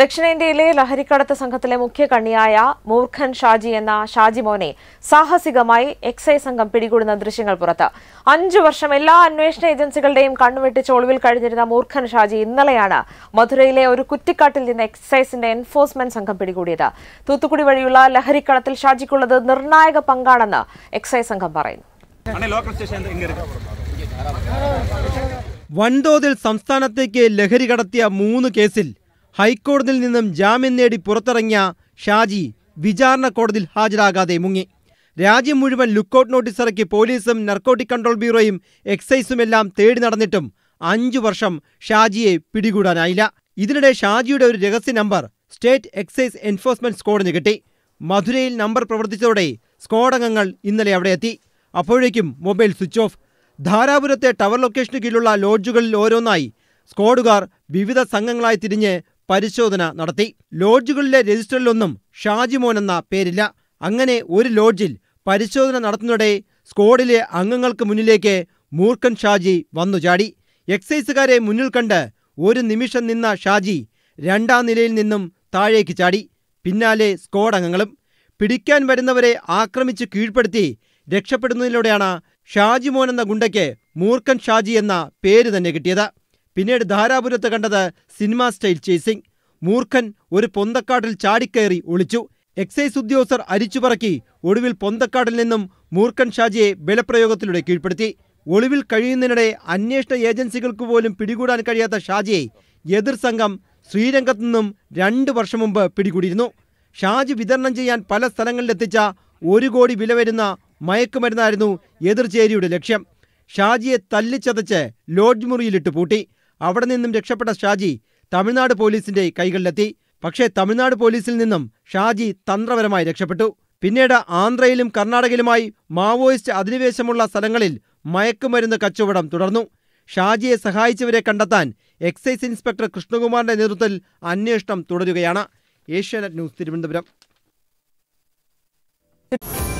ദക്ഷിണേന്ത്യയിലെ ലഹരിക്കടത്ത് സംഘത്തിലെ മുഖ്യ കണ്ണിയായ മൂർഖൻ ഷാജി എന്ന ഷാജി മോനെ സാഹസികമായി എക്സൈസ് സംഘം പിടികൂടുന്ന ദൃശ്യങ്ങൾ പുറത്ത് അഞ്ചു വർഷം എല്ലാ അന്വേഷണ ഏജൻസികളുടെയും കണ്ണുവെട്ടിച്ച് ഒളിവിൽ കഴിഞ്ഞിരുന്ന മൂർഖൻ ഷാജി ഇന്നലെയാണ് മധുരയിലെ ഒരു കുറ്റിക്കാട്ടിൽ നിന്ന് എക്സൈസിന്റെ എൻഫോഴ്സ്മെന്റ് സംഘം പിടികൂടിയത് തൂത്തുക്കുടി വഴിയുള്ള ലഹരിക്കടത്തിൽ ഷാജിക്കുള്ളത് നിർണായക പങ്കാണെന്ന് എക്സൈസ് സംഘം പറയുന്നു വൻതോതിൽ സംസ്ഥാനത്തേക്ക് ലഹരി കടത്തിയ മൂന്ന് കേസിൽ ഹൈക്കോടതിയിൽ നിന്നും ജാമ്യം നേടി പുറത്തിറങ്ങിയ ഷാജി വിചാരണ കോടതിയിൽ ഹാജരാകാതെ മുങ്ങി രാജ്യം മുഴുവൻ ലുക്കൌട്ട് നോട്ടീസ് ഇറക്കി പോലീസും നർക്കോട്ടിക് കൺട്രോൾ ബ്യൂറോയും എക്സൈസുമെല്ലാം തേടി നടന്നിട്ടും അഞ്ചു വർഷം ഷാജിയെ പിടികൂടാനായില്ല ഇതിനിടെ ഷാജിയുടെ ഒരു രഹസ്യ നമ്പർ സ്റ്റേറ്റ് എക്സൈസ് എൻഫോഴ്സ്മെന്റ് സ്ക്വാഡിന് കിട്ടി മധുരയിൽ നമ്പർ പ്രവർത്തിച്ചതോടെ സ്ക്വാഡംഗങ്ങൾ ഇന്നലെ അവിടെ എത്തി അപ്പോഴേക്കും മൊബൈൽ സ്വിച്ച് ഓഫ് ധാരാപുരത്തെ ടവർ ലൊക്കേഷന് കീഴിലുള്ള ലോഡ്ജുകളിൽ ഓരോന്നായി സ്ക്വാഡുകാർ വിവിധ സംഘങ്ങളായി തിരിഞ്ഞ് പരിശോധന നടത്തി ലോഡ്ജുകളിലെ രജിസ്റ്ററിലൊന്നും ഷാജിമോൻ എന്ന പേരില്ല അങ്ങനെ ഒരു ലോഡ്ജിൽ പരിശോധന നടത്തുന്നിടെ സ്ക്വാഡിലെ അംഗങ്ങൾക്ക് മുന്നിലേക്ക് മൂർഖൻ ഷാജി വന്നു ചാടി എക്സൈസുകാരെ മുന്നിൽ കണ്ട് ഒരു നിമിഷം നിന്ന ഷാജി രണ്ടാം നിലയിൽ നിന്നും താഴേക്ക് ചാടി പിന്നാലെ സ്ക്വാഡ് അംഗങ്ങളും പിടിക്കാൻ വരുന്നവരെ ആക്രമിച്ച് കീഴ്പ്പെടുത്തി രക്ഷപ്പെടുന്നതിലൂടെയാണ് ഷാജിമോൻ എന്ന ഗുണ്ടയ്ക്ക് മൂർഖൻ ഷാജി എന്ന പേര് തന്നെ കിട്ടിയത് പിന്നീട് ധാരാപുരത്ത് കണ്ടത് സിനിമ സ്റ്റൈൽ ചേസിംഗ് മൂർഖൻ ഒരു പൊന്തക്കാട്ടിൽ ചാടിക്കയറി ഒളിച്ചു എക്സൈസ് ഉദ്യോഗസ്ഥർ അരിച്ചുപറക്കി ഒടുവിൽ പൊന്തക്കാട്ടിൽ നിന്നും മൂർഖൻ ഷാജിയെ ബലപ്രയോഗത്തിലൂടെ കീഴ്പ്പെടുത്തി ഒളിവിൽ കഴിയുന്നതിനിടെ അന്വേഷണ ഏജൻസികൾക്ക് പോലും പിടികൂടാൻ കഴിയാത്ത ഷാജിയെ എതിർ സംഘം ശ്രീരംഗത്തു നിന്നും രണ്ട് വർഷം മുമ്പ് പിടികൂടിയിരുന്നു ഷാജി വിതരണം ചെയ്യാൻ പല സ്ഥലങ്ങളിലെത്തിച്ച ഒരു കോടി വില വരുന്ന മയക്കുമരുന്നായിരുന്നു എതിർചേരിയുടെ ലക്ഷ്യം ഷാജിയെ തല്ലിച്ചതച്ച് ലോഡ്ജ് മുറിയിലിട്ട് പൂട്ടി അവിടെ നിന്നും രക്ഷപ്പെട്ട ഷാജി തമിഴ്നാട് പോലീസിന്റെ കൈകളിലെത്തി പക്ഷേ തമിഴ്നാട് പോലീസിൽ നിന്നും ഷാജി തന്ത്രപരമായി രക്ഷപ്പെട്ടു പിന്നീട് ആന്ധ്രയിലും കർണാടകയിലുമായി മാവോയിസ്റ്റ് അധിനിവേശമുള്ള സ്ഥലങ്ങളിൽ മയക്കുമരുന്ന് കച്ചവടം തുടർന്നു ഷാജിയെ സഹായിച്ചവരെ കണ്ടെത്താൻ എക്സൈസ് ഇൻസ്പെക്ടർ കൃഷ്ണകുമാറിന്റെ നേതൃത്വത്തിൽ അന്വേഷണം തുടരുകയാണ് ഏഷ്യാനെറ്റ് ന്യൂസ് തിരുവനന്തപുരം